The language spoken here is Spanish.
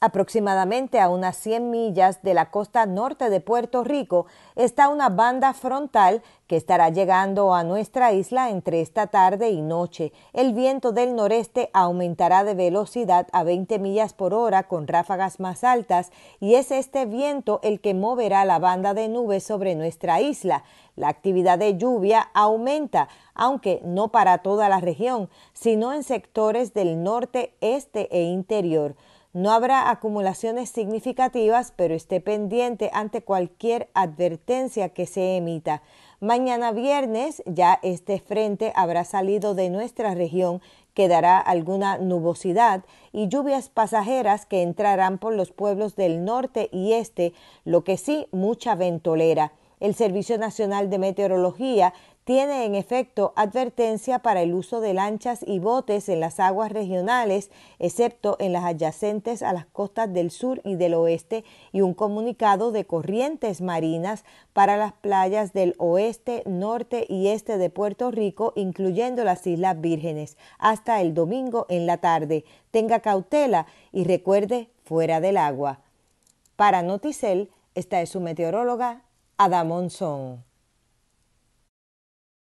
Aproximadamente a unas 100 millas de la costa norte de Puerto Rico está una banda frontal que estará llegando a nuestra isla entre esta tarde y noche. El viento del noreste aumentará de velocidad a 20 millas por hora con ráfagas más altas y es este viento el que moverá la banda de nubes sobre nuestra isla. La actividad de lluvia aumenta, aunque no para toda la región, sino en sectores del norte, este e interior. No habrá acumulaciones significativas, pero esté pendiente ante cualquier advertencia que se emita. Mañana viernes ya este frente habrá salido de nuestra región, quedará alguna nubosidad y lluvias pasajeras que entrarán por los pueblos del norte y este, lo que sí mucha ventolera. El Servicio Nacional de Meteorología tiene en efecto advertencia para el uso de lanchas y botes en las aguas regionales, excepto en las adyacentes a las costas del sur y del oeste, y un comunicado de corrientes marinas para las playas del oeste, norte y este de Puerto Rico, incluyendo las Islas Vírgenes, hasta el domingo en la tarde. Tenga cautela y recuerde fuera del agua. Para Noticel, esta es su meteoróloga Song.